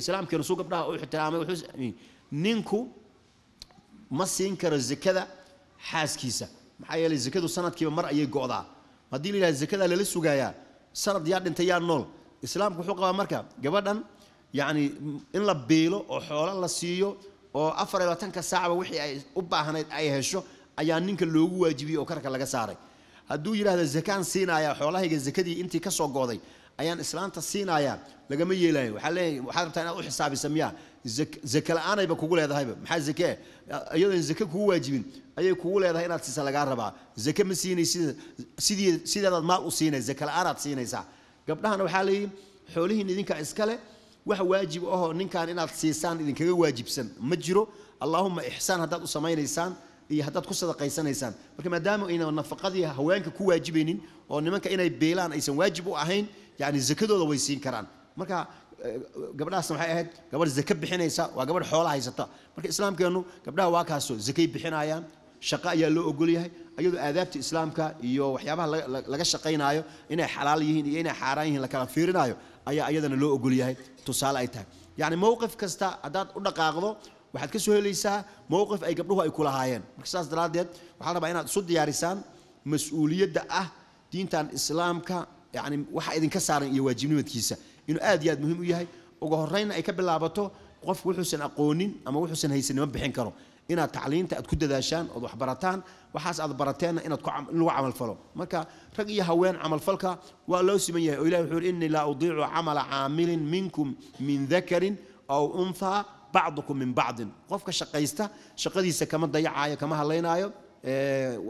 islaamkeenu suu gabdhaha u ixtiraamay wuxuu ninku ma siin karo zakada xaaskiisa maxaa yeelay zakadu sanadkiiba mar ayay go'daa haddii la yidhahda zakadaa lala sugaayaa sanad yaa dhintay yaa nool islaamku wuxuu qabaa marka gabadhan yacni in la biilo oo xoolo la siiyo oo afar iyo labaatanka saacba wixii ay u baahnayd ay hesho ayaa ninka loogu waajibiyey oo karka laga saaray hadduu yidhahda zakaan siinaayaa xoolahayga zakadii intii ka soo go'day ayaan islaanta siinayaa lagama yeelaayo waxaa leeyahay waxaad rabtaa inaad u xisaabisa miyaa zake la-aanayba kugu leedahayba maxaa zakee iyadoon zake kugu waajibin ayay kugu leedahay inaad siisa lagaa rabaa zake ma siinaysid sideedaad maal u siinay zake la-aanaad siinaysaa gabdhahana waxaa leeyihi xoolihiin idinka iskale wax waajib ahoo ninkaan inaad siisaan idinkaga waajibsan ma jiro allaahuma ixsaan haddaad u samaynaysaan iyo haddaad ku sadaqaysanaysaan marka maadaama ayna nafaqadii haweenka ku waajibaynin oo nimanka inay beelaan aysan waajib u ahayn yani zakadooda way siin karaan marka eh, gabdhahaasna waxay ahayd gabadh zake bixinaysa waa gabadh xoola haysata marka islaamkeennu gabdhaha waa kaasoo zakay bixinayaan shaqo ayaa loo ogolyahay iyadoo aadaabta islaamka iyo waxyaabaha laga shaqaynaayo inay xalaal yihiin iyo inay xaaraan yihiin lakala kala fiirinaayo ayaa iyadana loo ogolyahay tusaale ay tahay yacni mowqif kasta haddaad u dhaqaaqdo waxaad ka soo helaysaa mowqif ay gabdhuhu ay kulahaayeen marka saas daraaddeed waxaa rabaa inaad isu diyaarisaan mas-uuliyadda ah diintan islaamka yani waxa idinka saaran iyo waajibnimadkiisa inuu aad iyo aad muhiim u yahay uga horeyna ay ka bilaabato qofku wuxuusan aqoonin ama wuxuusan haysanima bixin karo inaad tacliinta aad ku dadaashaan ood waxbarataan waxaas aad barateenna inaad in lagu camalfalo marka rag iyo haween camalfalka waa loo siman yahay oo ilahi wuxuu yidhi innii laa udiicu camala caamilin minkum min dakarin aw unthaa bacdukum min bacdin qofka shaqaysta shaqadiisa kama dayacaayo kama hadlaynaayo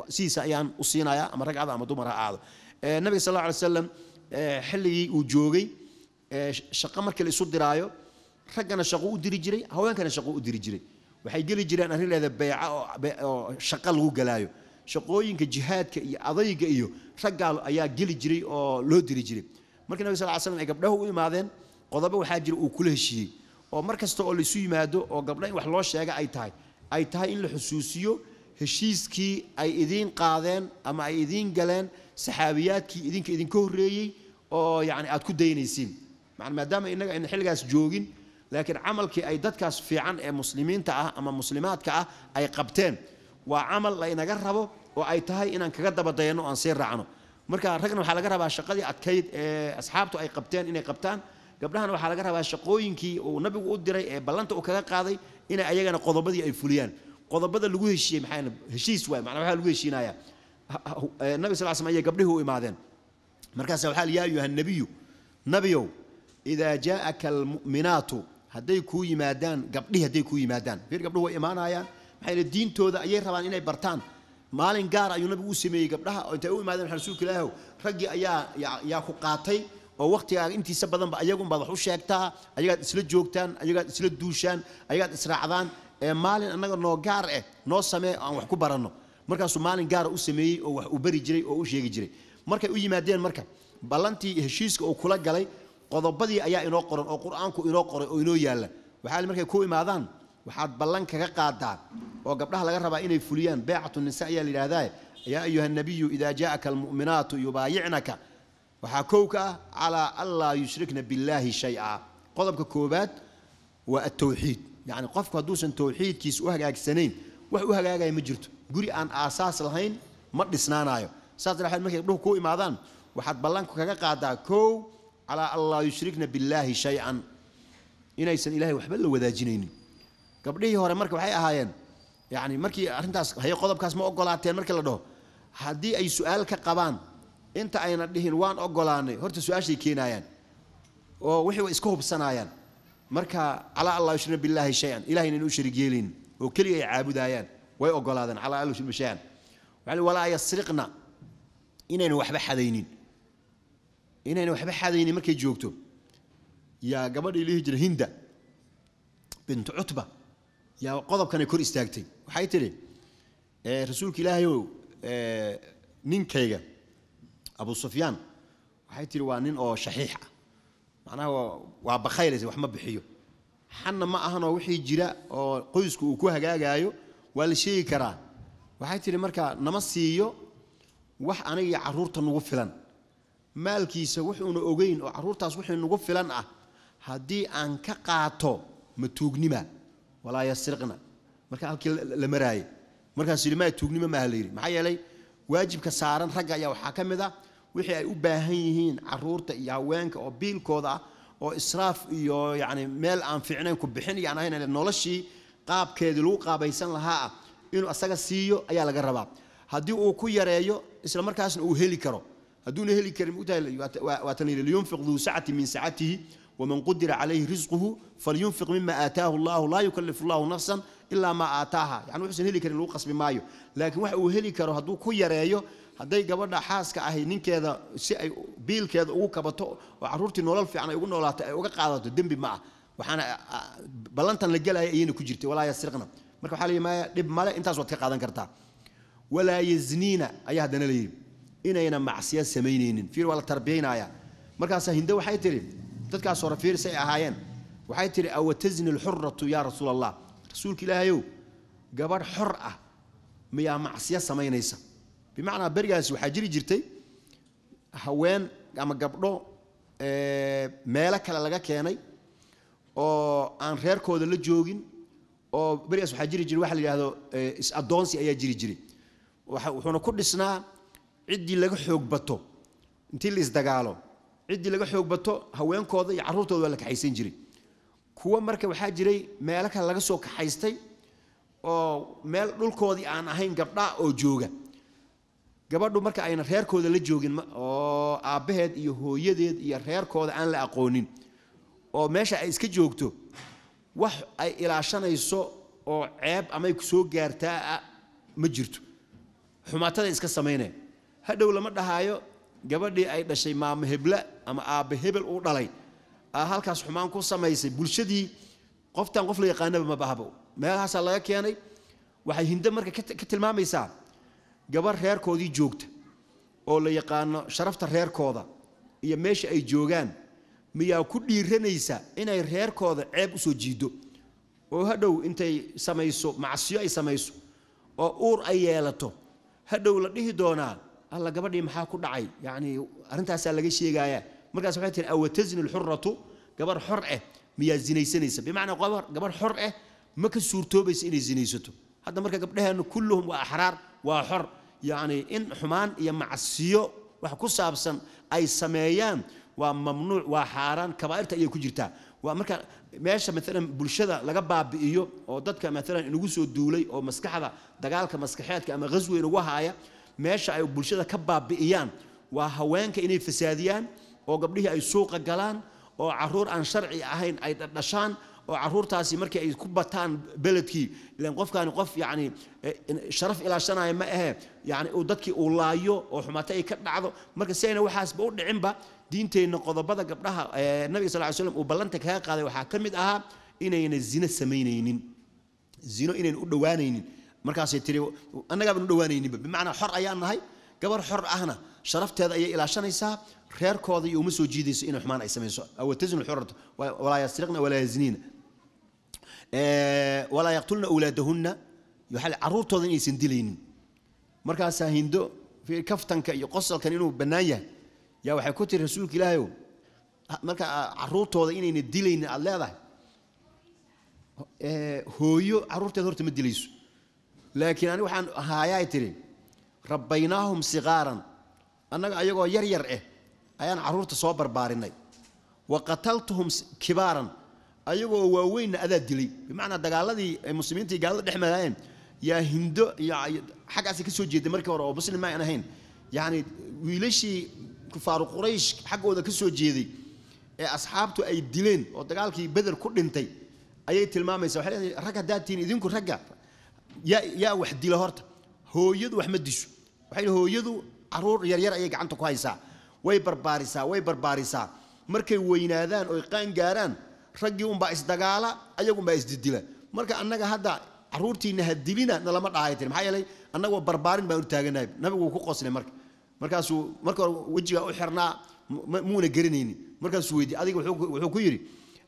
sidiisa ayaan u siinayaa ama ragcada ama dumar ha aado nabiga sal lla ly slam xilligii uu joogay shaqo markii la isu diraayo raggana shaqo u diri jiray haweenkana shaqo u waxay geli jireen arrin leeda beeca oo shaqo lagu galaayo shaqooyinka jihaadka iyo adayga iyo raggaa ayaa geli jiray oo loo diri jiray markii nabig sal ly slm ay gabdhahu u imaadeen qodobo waxaa jira uu kula heshiiyey oo mar kasta oo laysu yimaado oo gabdho in wax loo sheega ay tahay ay tahay in la xusuusiyo heshiiskii ay idiin qaadeen ama ay idiin galeen saxaabiyaadkii idinka idinka horreeyey oo yacni aad ku daynaysiin maan maadaama innaga ayna xilligaas joogin laakiin camalkii ay dadkaas fiican ee muslimiinta ah ama muslimaadka ah ay qabteen waa camal laynaga rabo oo ay tahay inaan kaga dabadayno o aan sii raacno marka ragna waxaa laga rabaa shaqadii adkayd ee asxaabtu ay qabteen inay qabtaan gabdhahana waxaa laga rabaa shaqooyinkii uu nabigu u diray ee ballanta uu kaga qaaday inay ayagana qodobadii ay fuliyaan qodobada lagu heshiiyey maxaa heshiis waay macnaa waxaa lagu heshiinayaa nabi sal slam ayay gabdhihii u imaadeen markaasa waxaa yaa ayuha nabiyu nabiyow idaa jaa'aka almu'minaatu hadday kuu yimaadaan gabdhihi hadday kuu yimaadaan fiir gabdhuhu way imaanayaan maxaa yeele diintooda ayay rabaan inay bartaan maalin gaar ayuu nabigu u sameeyey gabdhaha intay u imaadeen waxaa rasuulka ilaahow raggii ayaa yaa ku qaatay oo wakhtigaaga intiisa badanba ayagunbaad wax u sheegtaa ayagaad isla joogtaan ayagaad isla duushaan ayagaad israacdaan ee maalin annaga noo gaar ah noo samee aan wax ku baranno markaasuu maalin gaara u sameeyey oo wax u bari jiray oo u sheegi jiray markay u yimaadeen marka ballantii heshiiska uu kula galay qodobadii ayaa inoo qoran oo qur-aanku inoo qoray oo inoo yaalla waxaa markay ku imaadaan waxaad ballan kaga qaadaa oo gabdhaha laga rabaa inay fuliyaan beecatu nisa ayaa la yidhaahdaa yaa ayuha nabiyu idaa jaa'aka almu'minaatu yubaayicnaka waxaa kow ka ah calaa anlaa yushrikna billaahi shayca qodobka koobaad waa atawxiid yacni qofku hadduusan tawxiidkiisa u hagaagsanayn wax u hagaagaya ma jirto guri aan aasaas lahayn ma dhisnaanaayo saas daraxeed markay gabdhuhu kuu imaadaan waxaad ballanku kaga qaadaa kow calaa anlaa yushrikna billaahi shay-an inaysan ilaahay waxba la wadaajinaynin gabdhihii hore marka waxay ahaayeen yacni markii arrintaas haye qodobkaas ma ogolaateen markii la dhaho haddii ay su-aal ka qabaan inta ayna dhihin waan ogolaanay horta su-aashay keenaayaan oo wixii way iska hubsanayaan marka calaa alla yushrina billaahi shay ilahay nayna u sharig yeelayn oo keliga ay caabudaayaan way ogolaadeen calaa alla yushrina shay waxaa walaa yasriqna inayna waxba xadaynin inayna waxba xadaynin markay joogto yaa gabadhii lihi jira hinda bint cutba yaa qodobkanay kor istaagtay waxay tidhi eh, rasuulka ilaahayow eh, ninkayga abu sufyaan waxay tii waa nin oo shaxiix ah macnaha waa bakhaylaysa wax ma bixiyo xanna ma ahanoo wixii jira oo qoysku uu ku hagaagaayo waa la sheegi karaa waxay tihi markaa nama siiyo wax aniga iyo carruurta nagu filan maalkiisa wuxuuna ogeyn oo carruurtaas wixii nagu filan ah haddii aan ka qaato ma tuugnima walaa yasriqna markaa halkii la maraayey markaas yidhi maa tuugnima maaha la yidhi maxaa yeelay waajibka saaran ragga ayaa waxaa ka mid ah wixii ay u baahan yihiin caruurta iyo haweenka oo biilkooda ah oo israaf iyo yani meel aan fiicnayn ku bixin iyo ahayn noloshii qaabkeedii lagu qaabaysan lahaa ah inuu asaga siiyo ayaa laga rabaa haddii uu ku yareeyo isla markaasna uu heli karo hadduuna heli karin waatan yidhi liyunfiq duu sacati min sacatihi waman qudira calayhi risquhu falyunfiq mima aataahu llahu laa yukalifu llahu nafsan ilaa maa aataaha yani wuxuusan heli karin lagu qasbi maayo laakiin waxa uu heli karo hadduu ku yareeyo hadday gabadha xaaska ahay ninkeeda si ay biilkeeda ugu kabato oo caruurtii nolol fiican ay ugu noolaato ay uga qaadato dembi ma ah waxaana ballantan la gelaya ayayna ku jirtay walaa yasriqna marka waxaa layihi maya dhib male intaas waad ka qaadan kartaa walaa yazniina ayaa haddana layidhi inayna macsiya samaynaynin fiir waa la tarbiyaynaya markaasaa hinde waxay tidhi dadkaas hore fiir say ahaayeen waxay tidhi awatazni alxuratu yaa rasuul allah rasuulka ilaahayow gabadh xor ah miyaa macsiya samaynaysa bimacnaa berigaas waxaa jiri jirtay haween ama gabdho meelo kale laga keenay oo aan reerkooda la joogin oo berigaas waxaa jiri jiray waxa la yidhahdo is-addoonsi ayaa jiri jiray wuxuuna ku dhisnaa ciddii laga xoog bato intii la isdagaalo ciddii laga xoog bato haweenkooda iyo caruurtooda waa la kaxaysan jiray kuwa marka waxaa jiray meelo kale laga soo kaxaystay oo meel dhulkoodii aan ahayn gabdhaa oo jooga gabadhu marka ayna reerkooda la joogin oo aabaheed iyo hooyadeed iyo reerkooda aan la aqoonin oo meesha ay iska joogto wax ay ilaashanayso oo ceeb amay ku soo gaartaa ah, ma jirto xumaatada iska samaynaya hadhow lama dhahaayo gabadhii ay dhashay maamo hebla ama aabbe hebel uu dhalay aa ah, halkaas xumaan ku samaysay bulshadii qoftan qof la yaqaanaba ma bahabo meelahaasaa laga keenay waxay hindo marka ka tilmaamaysaa gabar reerkoodii joogta oo la yaqaano sharafta reerkooda iyo meesha ay joogaan miyaa ku dhiiranaysa inay reerkooda ceeb usoo jiido oo hadhow intay samayso macsiyo ay samayso oo uur ay yeelato hadhow la dhihi doonaa alla gabadhii maxaa ku dhacay yacnii arrintaasaa laga sheegaaya markaas waxay tihi awataznu lxuratu gabar xor ah miyaa zinaysanaysa bimacnaa gabar xor ah ma ka suurtoobaysa inay zinaysato hadda marka gabdhaheennu kulluhum waa axraar waa xor yacni in xumaan iyo macsiyo wax ku saabsan ay sameeyaan waa mamnuuc waa xaaraan kabaa'irta ayay ku jirtaa waa marka meesha maalan bulshada laga baabi'iyo oo dadka maalan inagu soo duulay oo maskaxda dagaalka maskaxeedka ama khaswe inagu haaya meesha ay bulshada ka baabi'iyaan waa haweenka inay fasaadiyaan oo gabdhihii ay suuqa galaan oo caruur aan sharci ahayn ay dhadhashaan oo caruurtaasi markii ay ku bataan beledkii ilan qofkaani qof yacni eh, sharaf ilaashanaya ma ahe yacni uu dadkii uu laayo oo xumato ay ka dhacdo marka si ayna waxaasba u dhicinba diinteenna qodobada gabdhaha eh, nabiga sal ly slam uu ballanta kaga qaaday waxaa ka mid ahaa inayna zino samaynaynin zino inayna u dhowaanaynin markaasay tiri annagaaban u dhowaanayninba bimacnaa xor ayaan nahay gabar xor ahna sharafteeda ayay ilaashanaysaa reerkooda iyo uma soo jiidayso inay xumaan ay samayso awatasinu xuratu walaa yasriqna walaa yaziniina Eh, walaa yaqtulna awlaadahunna caruurtooda inaysan dilaynin markaasaa hindo kaftanka iyo qosalkan inuu bannaan yahay yaa waxay ku tiri rasuulka ilaahayow markaa ah, caruurtooda inayna dilaynin aad leedahay eh, hooyo caruurteeda horta ma dilayso laakiin ani waxaan ahaayaay tiri rabbaynaahum sigaaran annaga ayagoo yar yar eh ayaan caruurta soo barbaarinay wa qataltuhum kibaaran ayagoo waaweynna adaa dilay bimacnaa dagaaladii ay muslimiintai gaalada dhex maraayeen yaa hindo iyo xaggaasi ka soo jeeday markii hore oo muslim ma ahayn yacni wiilashii kufaaru quraysh xaggooda ka soo jeeday ee asxaabtu ay dileen oo dagaalkii beder ku dhintay ayay tilmaamaysa waxay leedahay rag haddaad tihiin idinku ragga yaa yaa wax dila horta hooyadu wax ma disho waxay leedahay hooyadu carruur yaryar ayay gacanta ku haysaa way barbaarisaa way barbaarisaa markay weynaadaan oy qaan gaaraan raggii unbaa isdagaala ayagunbaa isdidila marka annaga hadda caruurtiina ha dilina nalama dhahay tir maxaa yeelay annagoo barbaarin baan urtaaganahay nabiguu ku qosnay marka markaasuu marka hore wejigaa u xirnaa muuna garanaynin markaasuu weydiy adiga wuxuu ku yidhi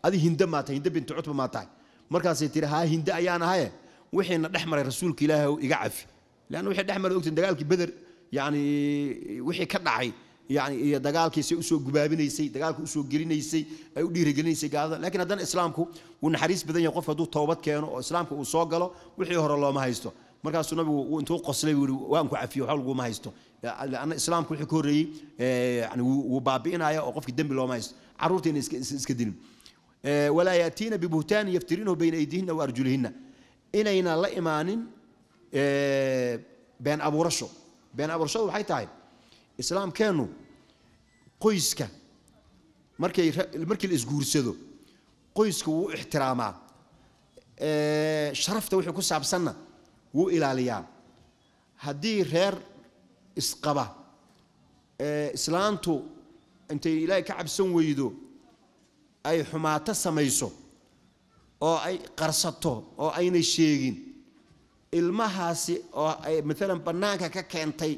adi hind maa tahay hind binti cutba maa tahay markaasay tiri haa hinde ayaan ahaye wixiina dhex maray rasuulka ilaahi iga cafi leanna wixii dhex maray ogtin dagaalkii beder yacni wixii ka dhacay yani iyo e, dagaalkiisa usoo gubaabinaysay dagaalka usoo gelinaysay ay u dhiirigelinaysay gaalada lakiin haddana islaamku wuu naxariis badan yahay qofka haduu toobad keeno oo islaamka uu soo galo wixii hore looma haysto markaasuu nabigu intuu qoslay bu waanku cafiyo waxba laguma haysto lanna islaamku wuxuu ka horreeyey e, yani wuu baabi'inaya oo qofkii dembi looma haysto carruurtiina iska dilin e, walaa yaatiina bibuhtaanin yaftirinahu bayna aydiihina wa arjulihinna inayna la imaanin been abuurasho been abuurashadu waxay tahay islaamkeennu qoyska markay markii la isguursado qoyska wuu ixtiraamaa sharafta wixii ku saabsanna wuu ilaaliyaa haddii reer isqaba islaantu intay ilaahay ka cabsan weydo ay xumaato samayso oo ay qarsato oo aynay sheegin ilmahaasi oo ay maalan bannaanka ka keentay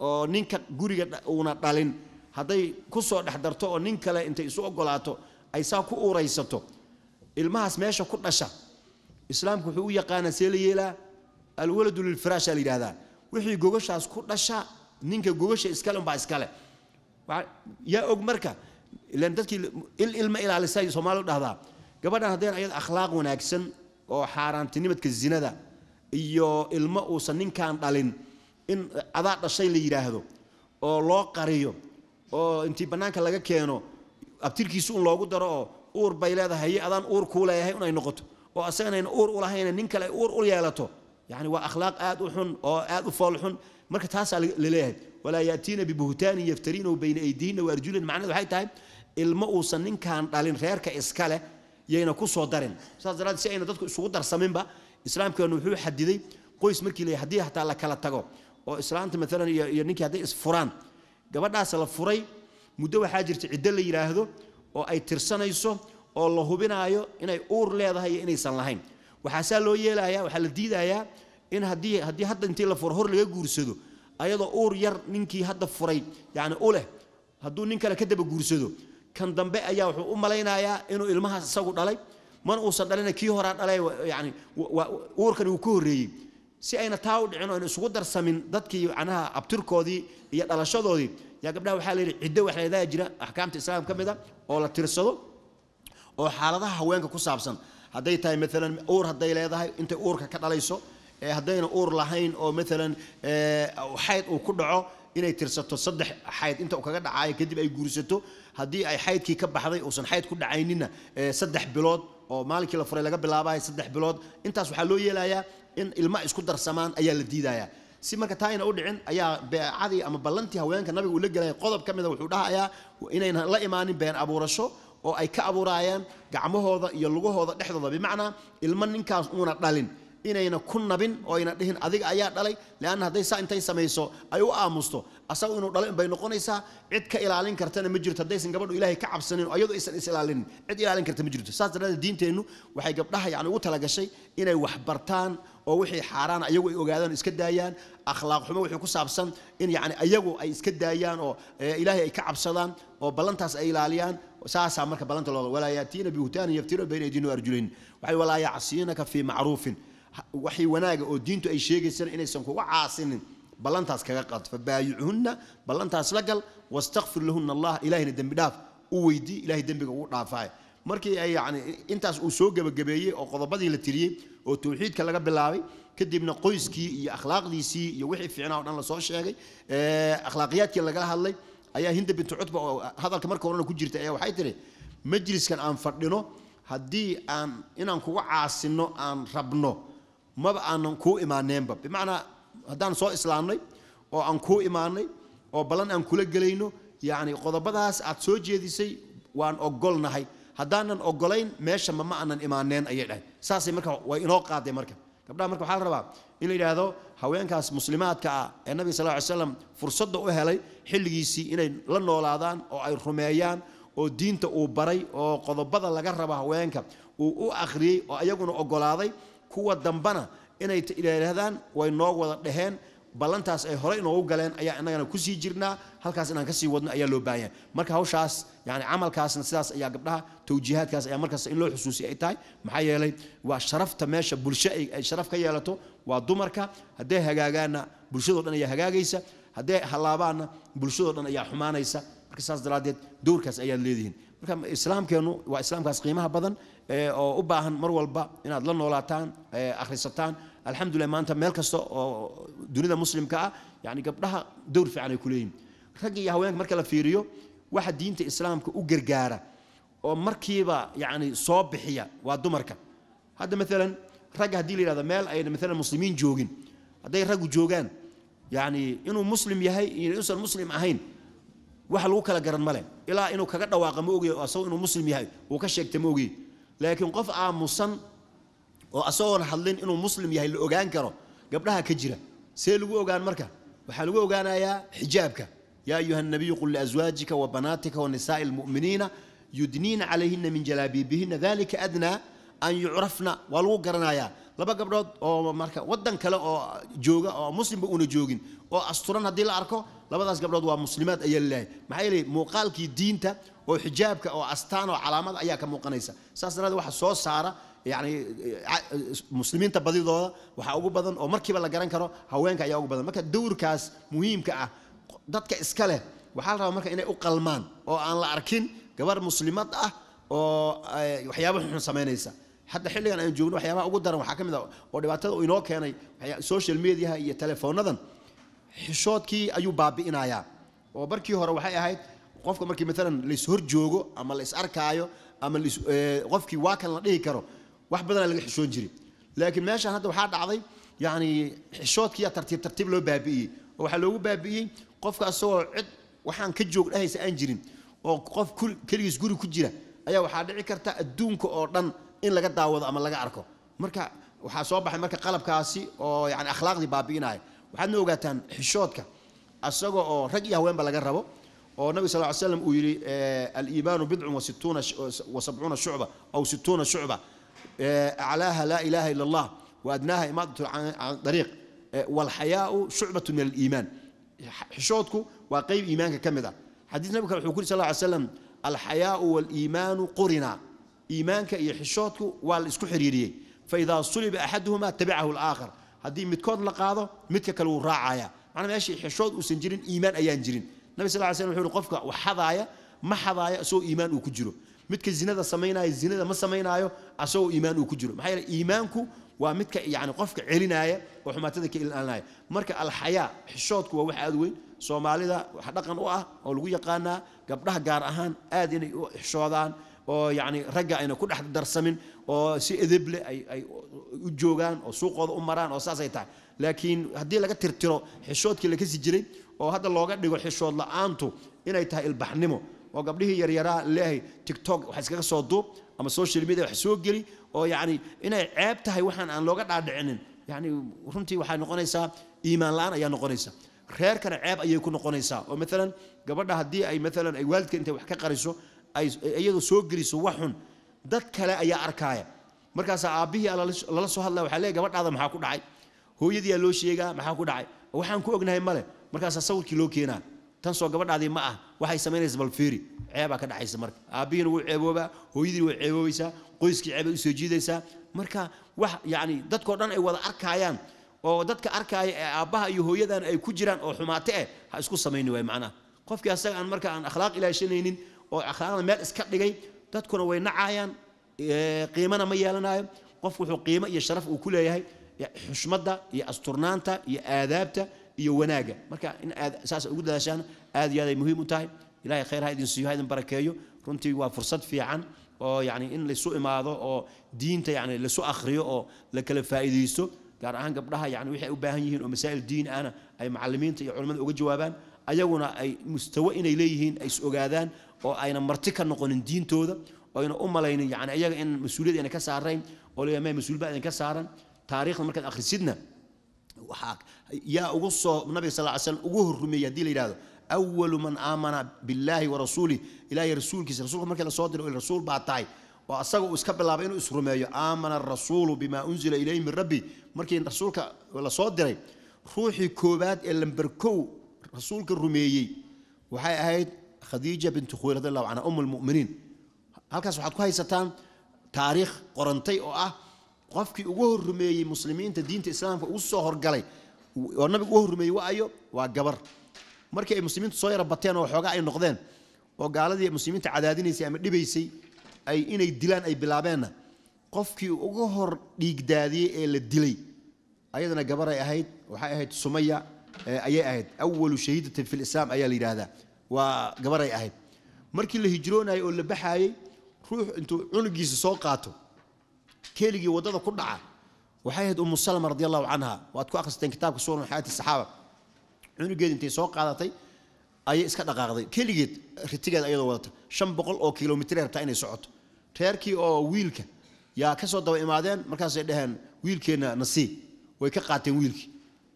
oo ninka guriga uuna dhalin hadday ku soo dhex darto oo nin kale intay isu ogolaato ay saa ku uuraysato ilmahaas meesha ku dhasha islaamku wuxuu u yaqaanaa see la yeelaa alwaladu lilfiraasha la yidhahdaa wixii gogashaas ku dhasha ninka gogasha iskale unbaa iskale yaa og marka ilan dadkii il ilma ilaalisay soomaalida dhahdaa gabadhan haddeen ayada akhlaaq wanaagsan oo xaaraantinimadka zinada iyo ilmo uusan ninkan dhalin in adaa dhashay la yidhaahdo oo loo qariyo oo intii bannaanka laga keeno abtirkiisu un loogu daro oo uur bay leedahay iyo adaan uur kuu leeyahay inay noqoto oo asaganayna uur ulahayna nin kale ay uur u yeelato yani waa akhlaaq aad u xun oo aad u fool xun marka taasaa laleeyahay walaa yaatiina bibuhtaanin yaftariinahu bayna aydihinna waarjulin macnadu waxay tahay ilmo uusan ninkaan dhalin reerka iskale yayna ku soo darin saas daraaddeed si ayna dadku isugu darsaminba islaamkeenu wuxuu xadiday qoys markii le hadii hataa la kala tago oo islaanta maalan iyo ninkii hadday isfuraan gabadhaas la furay muddo waxaa jirta ciddo la yidhaahdo oo ay tirsanayso oo la hubinaayo inay uur leedahay iyo inaysan lahayn waxaasaa loo yeelaya waxaa la diidayaa in haddii haddii hadda intii la furo hor laga guursado ayadoo uur yar ninkii hadda furay yacni u leh hadduu nin kale ka daba guursado kan dambe ayaa wuxuu u malaynayaa inuu ilmahaas isagu dhalay mana uusan dhalina kii horaa dhalay yacni uurkani wuu ka horreeyey si ayna taa u dhicin oo ayna isugu darsamin dadkii macnaha abtirkoodii iyo dhalashadoodii yaa gabdhaha waxaa la yidhi ciddo wax leedaha jira axkaamta islaam ka mid a ah, oo la tirsado oo xaaladaha haweenka ku saabsan hadday tahay maalan uur hadday leedahay intay uurka ka dhalayso haddayna uur lahayn oo maalan xayd uu ku dhaco inay tirsato saddex xayd inta kaga dhacaayo kadib ay guursato haddii ay xaydkii ka baxday uusan xayd ku dhacaynina saddex bilood oo maalinkii la furay laga bilaabahay saddex bilood intaas waxaa loo yeelayaa in ilma isku darsamaan ayaa la diidayaa si marka taa ayna u dhicin ayaa beecadii ama ballantii haweenka nabiga uu la gelaya qodob ka mida ah wuxuu dhahayaa inaynan la imaanin been abuurasho oo ay ka abuuraayaan gacmahooda iyo lugahooda dhexdooda bimacnaa ilmo ninkaas uuna dhalin inayna ku nabin oo ayna dhihin adiga ayaa dhalay leanna hadday saa intay samayso ay u aamusto asagu inuu dhalay unbay noqonaysaa cid ka ilaalin kartana ma jirto haddaysan gabadhu ilaahay ka cabsanin oo iyadu aysan is ilaalinin cid ilaalin karta ma jirto saas daraadeed diinteennu waxay gabdhaha yani ugu talagashay inay wax bartaan oo wixii xaaraan ayagu ay ogaadaan iska daayaan akhlaaq xumo wixii ku saabsan in yacni ayagu ay iska daayaan oo eh, ilaahay ay ka cabsadaan oo ballantaas ay ilaaliyaan saasaa marka ballanta loo walaa yaatiina bibuhtaanin yaftiruuna bayna aydiin arjulayn waxay walaa yacsiinaka fii macruufin waxay wanaaga oo diintu ay sheegaysana inaysan kuga caasinin ballantaas kaga qaad fabaayicuhunna ballantaas la gal wastakfir lahunna allah ilaahina dembi dhaaf u weydii ilahay dembiga ugu dhaafaaye markii ay yani intaas uu soo gebagabeeyey oo qodobadii la tiriyey oo tawxiidka laga bilaabay kadibna qoyskii iyo akhlaaqdiisii iyo wixii fiicnaa o dhan lasoo sheegay akhlaaqiyaadkii lagala hadlay ayaa hinda bintu cutba oo hadalka marka horena ku jirtay ayaa waxay tihi majliskan aan fadhino haddii aan inaan kuga caasino aan rabno maba aanan kuu imaaneenba bimacnaa haddaan soo islaamnay oo aan kuu imaanay oo balan aan kula gelayno yacni qodobadaas aad soo jeedisay waan ogolnahay haddaanan ogolayn meesha mama aanan imaaneen ayay dhahay saasay marka way inoo qaaday marka gabdhaha marka waxaa la rabaa in la yidhaahdo haweenkaas muslimaadka ah ee nabiga sal ly slam fursadda u helay xilligiisii inay la noolaadaan oo ay rumeeyaan oo diinta uu baray oo qodobada laga rabo haweenka uu u akhriyey oo ayaguna ogolaaday kuwa dambana inay yidhaahdaan way noo wada dhaheen ballantaas ay horey inoogu galeen ayaa inagana kusii jirnaa halkaas inaan kasii wadno ayaa loo baahan marka hawshaas yani camalkaasna sidaas ayaa gabdhaha tawjiihaadkaas ayaa markaas in loo xusuusiya ay tahay maxaa yeelay waa sharafta meesha bulsho ay sharaf ka yeelato waa dumarka hadday hagaagaanna bulshadoo dhan ayaa hagaagaysa hadday halaabaanna bulshadoo dhan ayaa xumaanaysa marka saas daraaddeed dowrkaas ayaad leedihiin marka islaamkeennu waa islaamkaas qiimaha badan oo u baahan mar walba inaad la noolaataan akhrisataan alxamdulilah maanta meel kasta oo dunida muslimka ah yani gabdhaha dowr fiican ay ku leeyihin ragga iyo haweenka marka la fiiriyo waxa diinta islaamka u gargaara oo markiiba yani soo bixiya waa dumarka hadda maalan ragga haddii la yihahdo meel ayna maalan muslimiin joogin hadday raggu joogaan yani inuu muslim yahay iyo inuusan muslim lagu kala garan male ilaa inuu kaga dhawaaqa ma ogiy asago inuu muslim yahay uu ka sheegta ma ogiy laakiin qof aamusan oo asagoona hadlin inuu muslim yahay la ogaan karo gabdhaha ka jira see lagu ogaan marka waxaa lagu ogaanayaa xijaabka yaa ayuha nabiyu qul liaswaajika wa banaatika wa nisaai lmuminiina yudniina calayhina min jalaabiibihina dalika adnaa an yucrafna waa lagu garanayaa laba gabdhood oo marka wadan kale oo jooga oo muslimba uuna joogin oo asturan haddii la arko labadaas gabdhood waa muslimaad ayaa lalahay maxaa yeeley muuqaalkii diinta oo xijaabka oo astaan oo calaamad ayaa ka muuqanaysa saas daraadee waxa soo saara yani muslimiinta badidooda waxaa ugu badan oo markiiba la garan karo haweenka ayaa ugu badan marka dawrkaas muhiimka ah dadka iska leh waxaa la rabaa marka inay u qalmaan oo aan la arkin gabar muslimad ah oo waxyaaba xun samaynaysa hadda xilligan aan joogno waxyaabaha ugu daran waxaa ka mid a oo dhibaatada uu inoo keenay social mediaha iyo teleefoonadan xishoodkii ayuu baabi'inayaa oo markii hore waxay ahayd qofka markii maalan lais hor joogo ama la arkaayo ama qofkii waa kan la dhihi karo wax badana laga xishoon jiray laakiin meeshaan hadda waxaa dhacday yani xishoodkiiyaa tartiib tartiib loo baabi'iyey oo waxaa loogu baabi'iyey qofka asagoo cid waxaan ka joog dhahaysa aan jirin oo qof keligiis guri ku jira ayaa waxaa dhici karta adduunka oo dhan in laga daawado ama laga arko marka waxaa soo baxay marka qalabkaasi oo yani akhlaaqdii baabi'inaya waxaadna ogaataan xishoodka asaga oo rag iyo haweenba laga rabo oo nabig sal l slam uu yidhi aliimaanu bidcun wa situuna shucba aw situuna shucba aclaaha laa ilaaha ila allah waadnaaha imaadat ariiq wاlxayaau shucbat min aliimaan xishoodku waa qayb iimaanka ka mid ah xadiis nabig kale wuxuu kuri sal ly slam alxayaau wاliimaanu qurina iimaanka iyo xishoodku waa la isku xiriiriyey faidaa suliba axaduhuma tabicahu اlaakhar haddii midkood la qaado midka kale wuu raacaya manaa meeshii xishood uusan jirin iimaan ayaan jirin nabig sal ly slm wuxu qofka wax ma xadaaya isagoo uu ku jiro midka zinada samaynayo zinada ma samaynayo asagoo iimaan uu ku jiro maxaa yeele iimaanku waa midka yani qofka celinaaya oo xumaatada ka ilaalinaya marka alxayaa xishoodku waa wax aad weyn soomaalida wax dhaqan u ah oo lagu yaqaanaa gabdhaha gaar ahaan aad inay u xishoodaan oo yani ragga ayna ku dhex darsamin oo si edeble ayay u joogaan oo suuqooda u maraan oo saasay tahay laakiin haddii laga tirtiro xishoodkii lakasi jiray oo hadda looga dhigo xishood la-aantu inay tahay ilbaxnimo oo gabdhihii yaryaraa leehay tictok wax iskaga soo duub ama social media wax soo geli oo yacni inay ceeb tahay waxaan aan looga dhaadhicinin yani runtii waxay noqonaysaa iimaan la-aan ayaa noqonaysa reerkana ceeb ayay ku noqonaysaa oo maalan gabadha haddii ay maalan ay waalidka intay wax ka qariso ay iyadu soo geliso wax xun dad kale ayaa arkaaya markaasaa aabbihii lala soo hadlaya waxaa leey gabadhaada maxaa ku dhacay hooyadiyaa loo sheegaa maxaa ku dhacay waxaan ku ognahay male markaasaa sawirkii loo keenaa tan soo gabadhaadii ma ah waxay samaynaysa balfiiri ceebaa ka dhexaysa marka aabbihiina wuu ceeboobaa hooyadiina way ceeboobaysaa qoyskii ceebay usoo jiidaysaa marka wax yacni dadkao dhan ay wada arkaayaan oo dadka arkaaya ee aabbaha iyo hooyadana ay ku jiraan oo xumaate eh ha isku samayni waay macnaha qofkii asaga aan marka aan akhlaaq ilaashanaynin oo akhlaaqda meel iska dhigay dadkuna way nacayaan qiimana ma yeelanayo qof wuxuu qiimo iyo sharaf uu ku leeyahay xushmadda iyo asturnaanta iyo aadaabta iyo wanaaga marka in aad saas ugu dadaashaan aad iyo aad muhiim u tahay ilahay khayr ha idin siiyo ha idin barakeeyo runtii waa fursad fiican oo yani in laisu imaado oo diinta yani laisu akhriyo oo la kala faa'iidaysto gaar ahaan gabdhaha yani wixii ay u baahan yihiin oo masaa'il diin ahna ay macallimiinta iyo culimmada uga jawaabaan ayaguna ay mustawo inay leeyihiin ay is ogaadaan oo ayna marti ka noqonin diintooda ayna u malaynin yani ayaga in mas-uuliyad ayna ka saarayn oo leeyahay ma mas-uulba idinka saaran taariikhda markaad akhrisidna yaa ugu soo nabiga sal slam ugu horrumeeyey hadii la yidhahdo awalu man aamana billaahi wa rasuulih ilaahay rasuulkiisa rasulka markii la soo diro rasuul baa tahay oo asaga uu iska bilaabay inuu isrumeeyo aamana arasuulu bimaa unzila ilayhi min rabbi markii rasuulka la soo diray ruuxii koowaad ee lamberkow rasuulka rumeeyey waxay ahayd khadiija bintu khuwayl radi allahu canha um almu'miniin halkaas waxaad ku haysataan taariikh qorantay oo ah qofkii ugu horrumeeyey muslimiinta diinta islaamka ugu soo horgalay oo nabiga ugu horrumeeyey waayo waa gabar markii ay muslimiintu soo yara bateen oo xoogaa ay noqdeen oo gaaladii muslimiinta cadaadinaysay ama dhibaysay ay inay dilaan ay bilaabeenna qofkii ugu hor dhiigdaadiyey ee la dilay ayadana gabaray ahayd waxay ahayd sumaya ayay ahayd awalu shahiidatin fi lislaam ayaa la yidhaahdaa waa gabaray ahayd markii la hijroonayo oo la baxaayey ruux intuu cunugiisa soo qaato keligii waddada ku dhaca waxay ahayd umu salma radi allahu canha waad ku akhristeen kitaabka sunan xayaati saxaaba cunugeed intay soo qaadatay ayay iska dhaqaaqday keligeed ritigeed ayadoo wadata shan boqol oo kilomitreer rabtaa inay socoto reerkii oo wiilka yaa ka soo daba imaadeen markaasay dhaheen wiilkeenna nasiib way ka qaateen wiilkii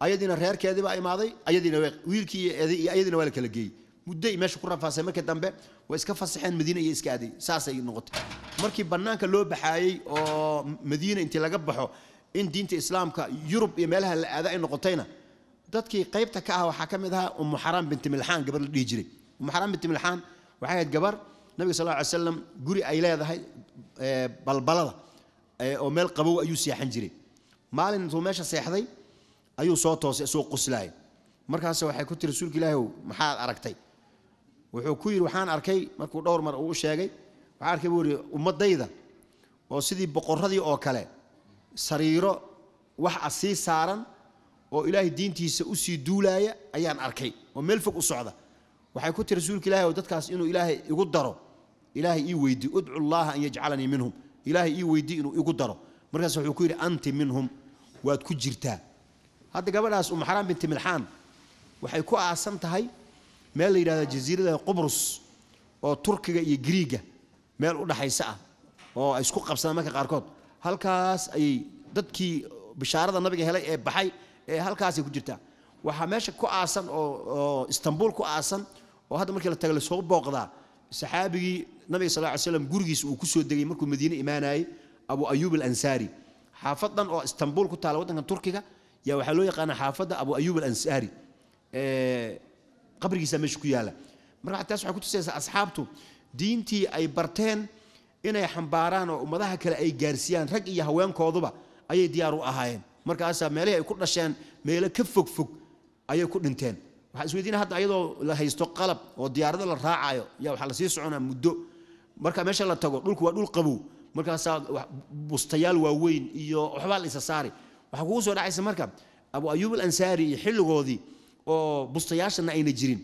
ayadiina reerkeediibaa imaaday ayadiina wiilkii iyadiina waa la kala geeyey mudday meesha ku rafaasay marka dambe way iska fasaxeen madiina iyo iska aaday saasay noqotay markii bannaanka loo baxaayey oo madiina intii laga baxo in diinta islaamka yurub iyo meelaha la aada ay noqotayna dadkii qaybta ka ah waxaa ka mid ahaa umu xaraam binti milxaan gabar la dhihi jiray umu xaraam binti milxaan waxay ahayd gabar nabiga sal lla ly guri ay leedahay balbalada oo meel qabow ayuu seexan jiray maalin intuu meesha seexday ayuu soo toosay isoo qoslaayay markaas waxay ku tiri rasuulka ilaahi maxaad aragtay wuxuu ku yidhi waxaan arkay markuu dhowr mar uu sheegay waxaan arkay buu yidhi ummadayda oo sidii boqoradii oo kale sariiro wax a sii saaran oo ilaahay diintiisa usii duulaaya ayaan arkay oo meel fog u socda waxay ku tiri rasuulka ilahi oo dadkaas inuu ilaahay igu daro ilaahay ii weydi udcu llaaha an yajcalanii minhum ilaahay ii weydi inuu igu daro markaas wuxuu ku yidhi anti minhum waad ku jirtaa hadda gabadhaas umaxraan binti milxaan waxay ku aasan tahay meel la yidhahda jasiirada qubrus oo turkiga iyo griiga meel u dhaxaysa ah oo ay isku qabsadaan marka qaarkood halkaas ayay dadkii bishaarada nabiga helay ee baxay ee halkaasay ku jirtaa waxaa meesha ku aasan oo istanbul ku aasan oo hadda markii la taga lasoo booqdaa saxaabigii nabiga sal ly slam gurigiisa uu kusoo degay markuu madiine imaanayay abu ayuub alansaari xaafad dhan oo istanbul ku taala waddankan turkiga yaa waxaa loo yaqaanaa xaafadda abu ayuub alansaari qabrigiisaa meesha ku yaala marka taas waxay kutusaysaa asxaabtu diintii ay barteen inay xambaaraan oo ummadaha kale ay gaarsiiyaan rag iyo haweenkooduba ayay diyaar u ahaayeen markaasaa meelihii ay ku dhasheen meelo ka fog ayay ku dhinteen waxaa isweydiina hadda ayadoo la haysto qalab oo diyaarado la raacayo ya waxaa lasii soconaa muddo marka meesha la tago dhulku waa dhul qabow markaasaa bustayaal waaweyn iyo waxbaa la isa saari waxaa kugu soo dhacaysa marka abu ayuub alansaari iyo xilligoodii oo bustayaashana ayna jirin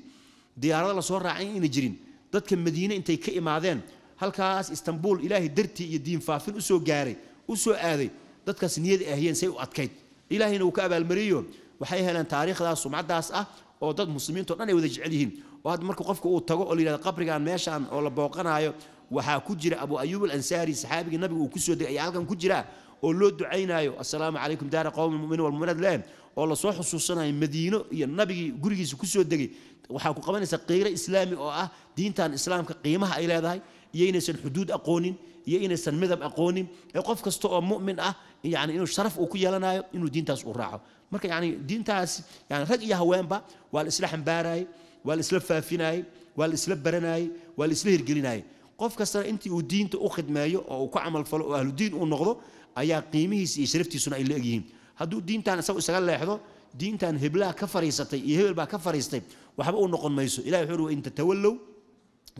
diyaarada lasoo raacay ayna jirin dadka madiine intay ka imaadeen halkaas istanbul ilaahay dartii iyo diin faafin usoo gaaray usoo aaday dadkaas niyad ahayeen say u adkayd ilaahayna uu ka abaalmariyo waxay heleen taariikhdaas sumcadaas ah oo dad muslimiintao dhan ay wada jecel yihiin oo hadda marka qofka uu tago oo la qabrigan meeshan oo la booqanayo waxaa ku jira abu ayuub alansaari saxaabigii nabiga uu kusoo degay ayaa halkan ku jira oo loo ducaynaayo assalaamu calaykum daara qowmi mumin walmuminaad leen ولا صوح سوسنا المدينة يا النبي جوري سكسو الدقي وحاكو قبنا سقيرة إسلامي أو آه دين تان إسلام كقيمة إلى ذا يين سن حدود أقونين يين سن مذهب أقونين يقف كستو مؤمن آه يعني إنه شرف أوكي لنا إنه دين تاس أوراعه مرك يعني دين تاس يعني رجع يهوان با والإسلام باراي والإسلام فافيناي والإسلام برناي والإسلام هرجليناي قف كسر أنت ودين تأخذ مايو أو كعمل فلو أهل الدين ونغضو أي قيمه يشرفتي سنة إلا أجيهم hadduu diintaan isagu isaga leexdo diintaan heblaha ka fariisatay iyo hebel baa ka fariistay waxba uu noqon mayso ilahi wuxuu in tatawallow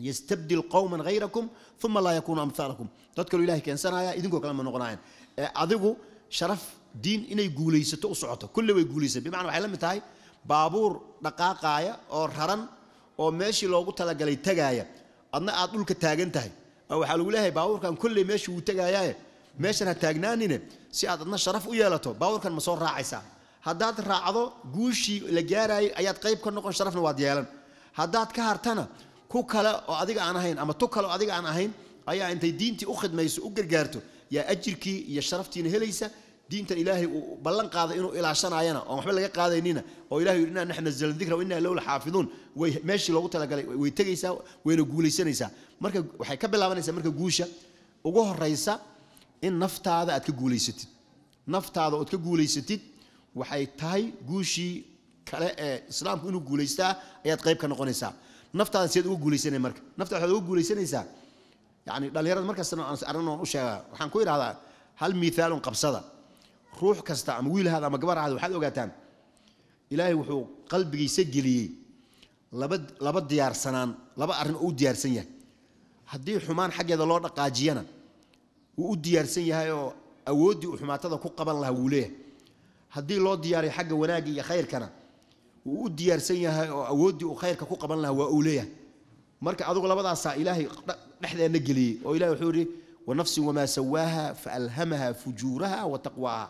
yastabdil qowman hayrakum uma laa yakuunu amhaalakum dad kaloo ilahay keensanayaa idinkoo kale ma noqonaayaan adigu sharaf diin inay guulaysato u socoto kulli way guulaysatay bimacna waxay la mid tahay baabuur dhaqaaqaaya oo raran oo meeshii loogu talagalay tagaaya adna aad dhulka taagan tahay waxaa lagu leeyahay baabuurkan kolley meeshii wuu tagaayaaye meeshan ha taagnaanine si aad adna sharaf u yeelato baawarkan ma soo raacaysaa haddaad raacdo guushii la gaaraayo ayaad qayb ka noqon sharafna waad yeelan haddaad ka hartana ku kale oo adiga aan ahayn ama tu kale oo adiga aan ahayn ayaa intay diintii u khidmayso u gargaarto yaa ajirkii iyo sharaftiina helaysa diintan ilaahay uu ballan qaaday inuu ilaashanaayana oon waxba laga qaadaynina oo ilahay yidhi inaa naxna zalna dikra wa low laxaafiduun way meeshii loogu talagalay way tegaysaa wayna guulaysanaysaa marka waxay ka bilaabanaysaa marka guusha ugu horraysa in naftaada aad ka guulaysatid naftaada ood ka guulaysatid waxay tahay guushii kale ee islaamku inuu guulaystaa ayaad qayb ka noqonaysaa naftaada siyaad uga guulaysanay marka naftaa waxaad uga guulaysanaysaa yani dhallinyarada markastana arrin oon u sheegaa waxaan ku idhahdaa hal miithaalun qabsada ruux kasta ama wiilhaada ama gabarhaada waxaad ogaataan ilaahay wuxuu qalbigiisa geliyey laba laba diyaarsanaan laba arrin oo u diyaarsan yahay haddii xumaan xaggeeda loo dhaqaajiyana wuu u diyaarsan yahay oo awooddii uu xumaatada ku qaban lahaa wuu leeyahay haddii loo diyaaray xagga wanaagga iyo khayrkana wuu u diyaarsan yahay oo awooddii uu khayrka ku qaban lahaa waa uu leeyahay marka adugu labadaasaa ilaahay dhexdeenna geliyey oo ilahi wuxuu yidhi wanafsin wamaa sawaaha faalhamaha fujuuraha wa taqwaaha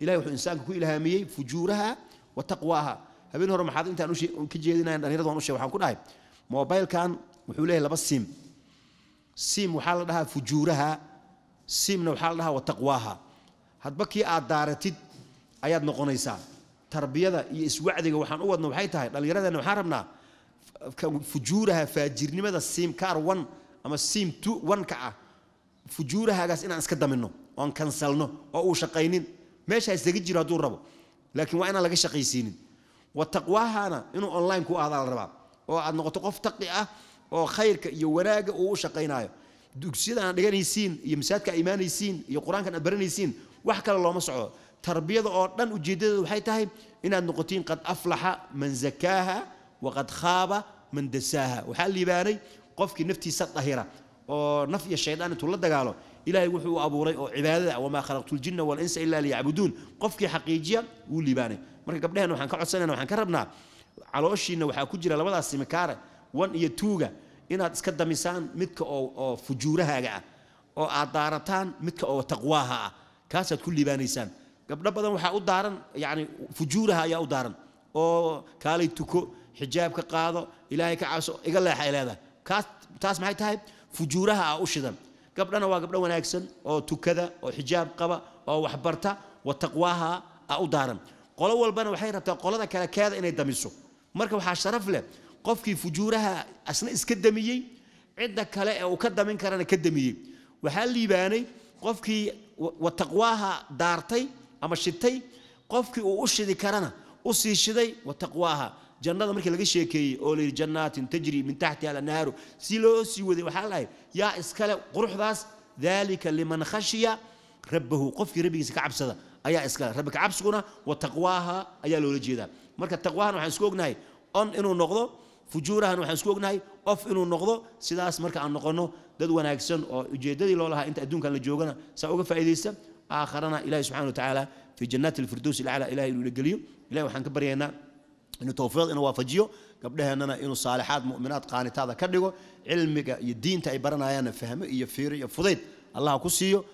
ilahay wuxuu insaanka ku ilhaamiyey fujuuraha wa taqwaaha habeen hore maxaad intaan ka jeedinayan dhalinyarada waan waxaan ku dhahay mobilkan wuxuu leeyahay laba sim sim waxaa la dhahaa fujuuraha siimna waxaa la dhahaa wa hadba kii aad daaratid ayaad noqonaysaa tarbiyada iyo iswacdiga waxaan u wadno waxay tahay dhallinyaradeenna waxaan rabnaa fujuuraha faajirnimada siimkaar wan ama siim tu wanka ah fujuurahaagaas inaan iska daminno oon kansalno oo uu shaqaynin meesha isaga jiro hadduu rabo laakiin waa inaan laga shaqaysiinin wa inuu online ku ahdaa la rabaa oo aad noqoto qof taqi ah oo khayrka iyo wanaagga uu u shaqaynaayo dugsiyadan aad dhiganaysiin iyo masaajidka aad imaanaysiin iyo qur-aankan aad baranaysiin wax kale looma soco tarbiyada oo dhan ujeeddadeedu waxay tahay inaad noqotiin qad aflaxa man zakaaha waqad khaaba man dasaaha waxaa liibaanay qofkii naftiisa dahira oo naf iyo shaydaan intuu la dagaalo ilaahay wuxuu u abuuray oo cibaadada ah, wamaa khalaqtu ljinna walinsa ilaa liyacbuduun qofkii xaqiijiya wuu liibaanay marka gabdheheen waxaan ka codsanayna waxaan ka rabnaa calooshiinna waxaa ku jira labadaas simikaare wan iyo tuuga inaad iska damisaan midka oo fujuurahaaga ah oo aad daarataan midka oo taqwaaha ah kaasaad ku liibaanaysaan gabdho badan waxaa u daaran yani fujuuraha ayaa u daaran oo kaalay tuko xijaabka qaado ilaahay ka caaso iga leexay leedahay kaas taas maxay tahay fujuuraha ah u shidan gabdhana waa gabdho wanaagsan oo tukada oo xijaab qaba oo waxbarta wa taqwaaha ah u daaran qolo walbana waxay rabtaa qolada kale keeda inay damiso marka waxaa sharaf leh qofkii fujuuraha asna iska damiyey cidda kale ee uu ka damin karana ka damiyey waxaa liibaanay qofkii wataqwaaha daartay ama shitay qofkii uu u shidi karana u sii shiday wataqwaaha jannada markii laga sheekeeyey oo layidhi jannaatin tajri min taxtiha alanhaaru si loo sii waday waxaa lahay yaa iskale quruxdaas dalika liman khashiya rabbahu qofkii rabbigiisa ka cabsada ayaa iskale rabbi ka cabsiguna wataqwaaha ayaa loola jeedaa marka taqwaahan waxaan isku ognahay on inuu noqdo fujuurahan waxaan isku ognahay qof inuu noqdo sidaas marka aan noqonno dad wanaagsan oo ujeeddadii loo lahaa inta adduunkan la joogana saa uga faa'idaysta aakharana ilahi subxana wa tacaala fi jannaati alfirdows ilacla ilahay inuu geliyo ilahi waxaan ka baryaynaa inuu tawfiiq ina waafajiyo gabdhaheennana inuu saalixaad mu'minaad qaanitaada ka dhigo cilmiga iyo diinta ay baranayaanna fahmo iyo fiiro iyo fudayd allah ku siiyo